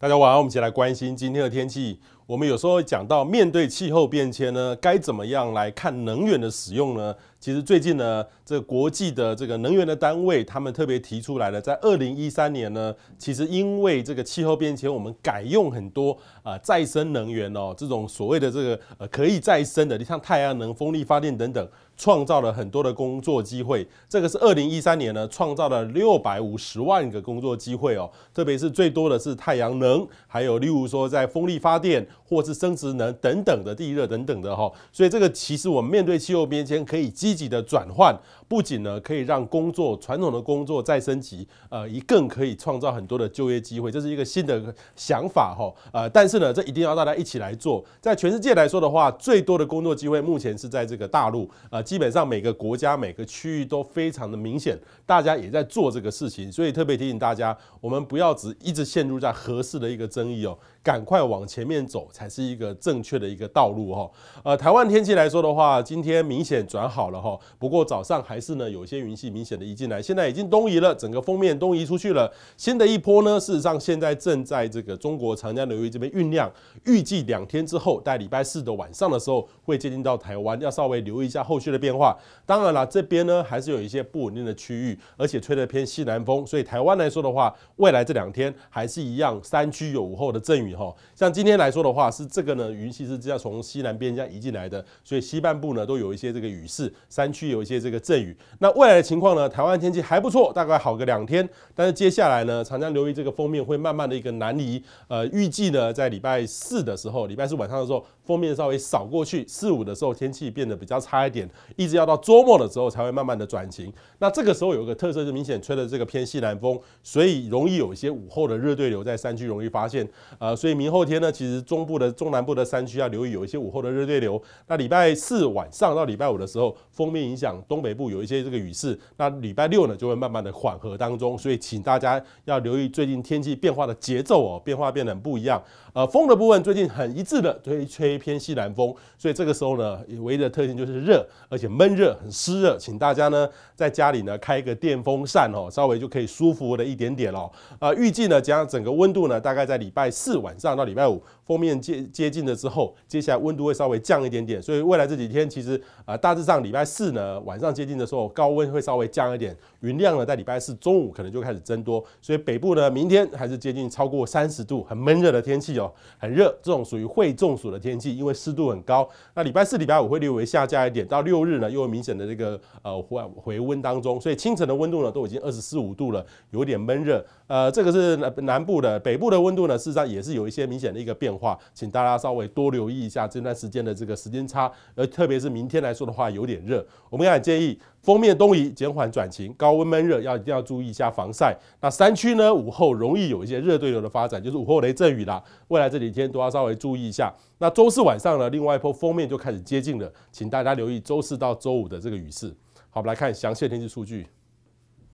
大家晚上我们一起来关心今天的天气。我们有时候讲到，面对气候变迁呢，该怎么样来看能源的使用呢？其实最近呢，这国际的这个能源的单位，他们特别提出来了，在二零一三年呢，其实因为这个气候变迁，我们改用很多啊再生能源哦，这种所谓的这个呃可以再生的，你像太阳能、风力发电等等，创造了很多的工作机会。这个是二零一三年呢，创造了六百五十万个工作机会哦，特别是最多的是太阳能，还有例如说在风力发电。或是生殖能等等的地热等等的哈，所以这个其实我们面对气候变迁可以积极的转换，不仅呢可以让工作传统的工作再升级，呃，一更可以创造很多的就业机会，这是一个新的想法哈，呃，但是呢，这一定要大家一起来做，在全世界来说的话，最多的工作机会目前是在这个大陆，呃，基本上每个国家每个区域都非常的明显，大家也在做这个事情，所以特别提醒大家，我们不要只一直陷入在合适的一个争议哦，赶快往前面走。才是一个正确的一个道路哈。呃，台湾天气来说的话，今天明显转好了哈。不过早上还是呢有一些云系明显的移进来，现在已经东移了，整个封面东移出去了。新的一波呢，事实上现在正在这个中国长江流域这边酝酿，预计两天之后，在礼拜四的晚上的时候会接近到台湾，要稍微留意一下后续的变化。当然了，这边呢还是有一些不稳定的区域，而且吹的偏西南风，所以台湾来说的话，未来这两天还是一样山区有午后的阵雨哈。像今天来说的。话是这个呢，云系是这样从西南边这样移进来的，所以西半部呢都有一些这个雨势，山区有一些这个阵雨。那未来的情况呢，台湾天气还不错，大概好个两天，但是接下来呢，长江流域这个封面会慢慢的一个南移，呃，预计呢在礼拜四的时候，礼拜四晚上的时候。封面稍微扫过去，四五的时候天气变得比较差一点，一直要到周末的时候才会慢慢的转晴。那这个时候有一个特色，就明显吹的这个偏西南风，所以容易有一些午后的热对流在山区容易发现。呃，所以明后天呢，其实中部的中南部的山区要留意有一些午后的热对流。那礼拜四晚上到礼拜五的时候，封面影响东北部有一些这个雨势。那礼拜六呢，就会慢慢的缓和当中。所以请大家要留意最近天气变化的节奏哦，变化变得很不一样。呃，风的部分最近很一致的吹吹。偏西南风，所以这个时候呢，唯一的特性就是热，而且闷热，很湿热，请大家呢在家里呢开一个电风扇哦，稍微就可以舒服了一点点咯。啊，预计呢将整个温度呢大概在礼拜四晚上到礼拜五封面接接近了之后，接下来温度会稍微降一点点，所以未来这几天其实大致上礼拜四呢晚上接近的时候，高温会稍微降一点，云量呢在礼拜四中午可能就开始增多，所以北部呢明天还是接近超过三十度，很闷热的天气哦，很热，这种属于会中暑的天气。因为湿度很高，那礼拜四、礼拜五会略微下降一点，到六日呢，又会明显的这个呃回回温当中，所以清晨的温度呢都已经二十四五度了，有点闷热。呃，这个是南南部的，北部的温度呢，事实上也是有一些明显的一个变化，请大家稍微多留意一下这段时间的这个时间差，呃，特别是明天来说的话，有点热，我们也很建议封面东移，减缓转晴，高温闷热要一定要注意一下防晒。那山区呢，午后容易有一些热对流的发展，就是午后雷阵雨啦，未来这几天都要稍微注意一下。那周四晚上呢，另外一波封面就开始接近了，请大家留意周四到周五的这个雨势。好，我们来看详细天气数据。